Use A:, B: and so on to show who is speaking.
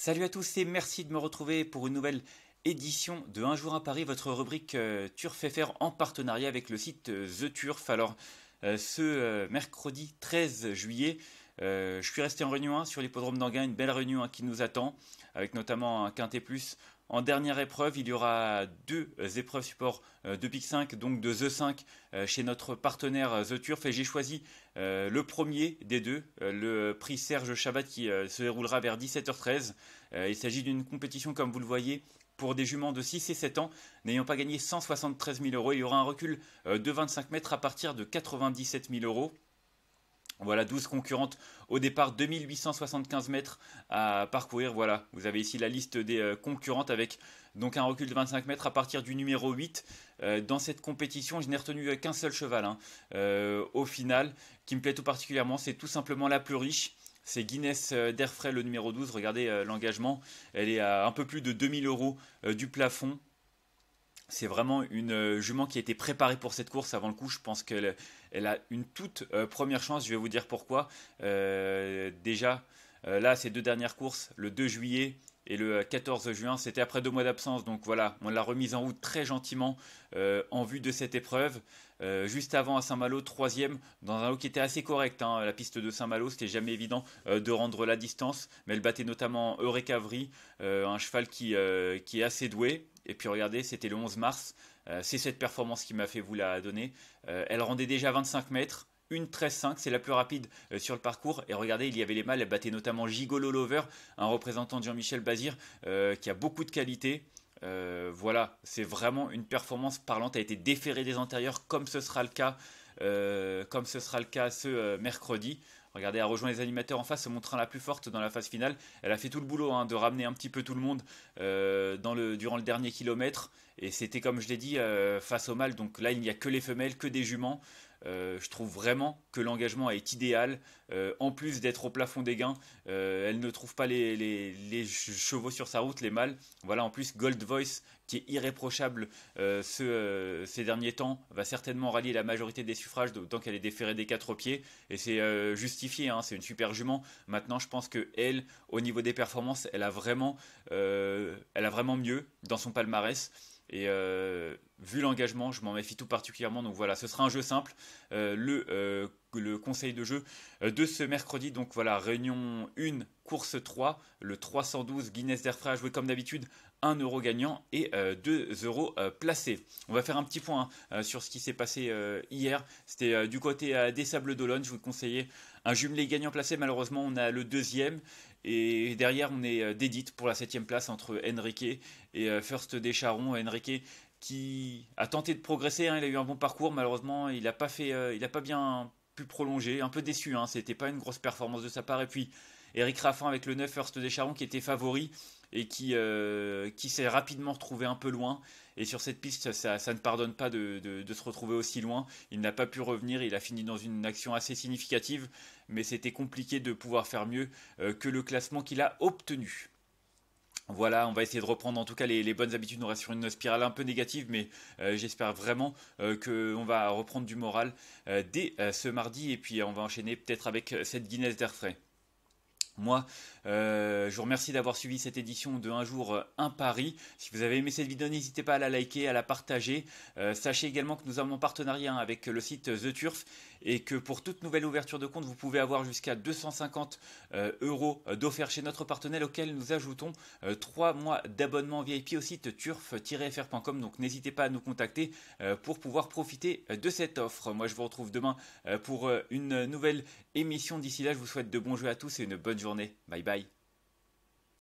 A: Salut à tous et merci de me retrouver pour une nouvelle édition de Un jour à Paris, votre rubrique euh, Turf Turf FR en partenariat avec le site euh, The Turf. Alors, euh, ce mercredi 13 juillet, euh, je suis resté en Réunion 1 sur l'hippodrome d'Anguin, une belle Réunion 1 hein, qui nous attend, avec notamment un quintet plus en dernière épreuve, il y aura deux euh, épreuves support euh, de Pic 5, donc de The 5 chez notre partenaire The Turf. Et j'ai choisi le premier des deux, le prix Serge Chabat qui se déroulera vers 17h13. Il s'agit d'une compétition, comme vous le voyez, pour des juments de 6 et 7 ans n'ayant pas gagné 173 000 euros. Il y aura un recul de 25 mètres à partir de 97 000 euros. Voilà, 12 concurrentes au départ, 2875 mètres à parcourir. Voilà, vous avez ici la liste des euh, concurrentes avec donc un recul de 25 mètres à partir du numéro 8. Euh, dans cette compétition, je n'ai retenu euh, qu'un seul cheval hein. au final, qui me plaît tout particulièrement, c'est tout simplement la plus riche. C'est Guinness D'Erfray, le numéro 12. Regardez l'engagement. Elle est à un peu plus de 2000 euros du plafond c'est vraiment une euh, jument qui a été préparée pour cette course avant le coup. Je pense qu'elle a une toute euh, première chance. Je vais vous dire pourquoi. Euh, déjà, là, ces deux dernières courses, le 2 juillet et le 14 euh, juin. C'était après deux mois d'absence, donc voilà, on l'a remise en route très gentiment euh, en vue de cette épreuve. Euh, juste avant à Saint-Malo, troisième, dans un lot qui était assez correct. Hein. la piste de Saint-Malo, c'était jamais évident de rendre la distance, mais elle battait notamment Eurecavry, un cheval qui, qui est assez doué. Et puis regardez, c'était le 11 mars. c'est cette performance qui m'a fait vous la donner. elle rendait déjà 25 mètres une 13-5, c'est la plus rapide euh, sur le parcours. Et regardez, il y avait les mâles, elle battait notamment Gigolo Lover, un représentant de Jean-Michel Bazir euh, qui a beaucoup de qualité. Euh, voilà, c'est vraiment une performance parlante, a été déférée des antérieurs comme ce sera le cas, comme ce, sera le cas ce mercredi. Regardez, elle a rejoint les animateurs en face, se montrant la plus forte dans la phase finale. Elle a fait tout le boulot hein, de ramener un petit peu tout le monde durant le dernier kilomètre. Et c'était, comme je l'ai dit, face aux mâles. Donc là, il n'y a que les femelles, que des juments. Euh, je trouve vraiment que l'engagement est idéal. Euh, en plus d'être au plafond des gains, euh, elle ne trouve pas les, chevaux sur sa route, les mâles. Voilà, en plus, Gold Voice, qui est irréprochable ce, ces derniers temps, va certainement rallier la majorité des suffrages, d'autant qu'elle est déférée des quatre pieds. Et c'est justifié, hein, c'est une super jument. Maintenant, je pense que elle, au niveau des performances, elle a vraiment, elle a vraiment mieux dans son palmarès. Et vu l'engagement, je m'en méfie tout particulièrement. Donc voilà, ce sera un jeu simple. Euh, le, euh, le, conseil de jeu euh, de ce mercredi, donc voilà, réunion 1, course 3, le 312 Guinness derfra, à jouer comme d'habitude. 1 euro gagnant et 2 euros placés. On va faire un petit point hein, sur ce qui s'est passé hier. C'était du côté des Sables d'Olonne. Je vous conseillais un jumelé gagnant placé. Malheureusement, on a le deuxième. Et derrière, on est dédite pour la septième place entre Enrique et First des Charons. Enrique qui a tenté de progresser. Hein. il a eu un bon parcours, malheureusement, il n'a pas euh, il pas bien pu prolonger. Un peu déçu, ce hein. c'était pas une grosse performance de sa part. Et puis Eric Raffin avec le 9 First des Charons qui était favori et euh, qui, s'est rapidement retrouvé un peu loin. Et sur cette piste, ça, ne pardonne pas de, se retrouver aussi loin. Il n'a pas pu revenir, il a fini dans une action assez significative, mais c'était compliqué de pouvoir faire mieux euh, que le classement qu'il a obtenu. Voilà, on va essayer de reprendre en tout cas les, bonnes habitudes. On reste sur une spirale un peu négative, mais euh, j'espère vraiment euh, qu'on va reprendre du moral euh, dès ce mardi. Et puis on va enchaîner peut-être avec cette Guinness d'air frais. Moi, je vous remercie d'avoir suivi cette édition de Un jour, un Paris, Si vous avez aimé cette vidéo, n'hésitez pas à la liker, à la partager. sachez également que nous avons un partenariat avec le site The Turf et que pour toute nouvelle ouverture de compte, vous pouvez avoir jusqu'à 250 euh, euros d'offert chez notre partenaire auquel nous ajoutons 3 euh, mois d'abonnement VIP au site turf-fr.com. Donc n'hésitez pas à nous contacter euh, pour pouvoir profiter de cette offre. Moi je vous retrouve demain pour une nouvelle émission. D'ici là, je vous souhaite de bons jeux à tous et une bonne journée. Bye bye.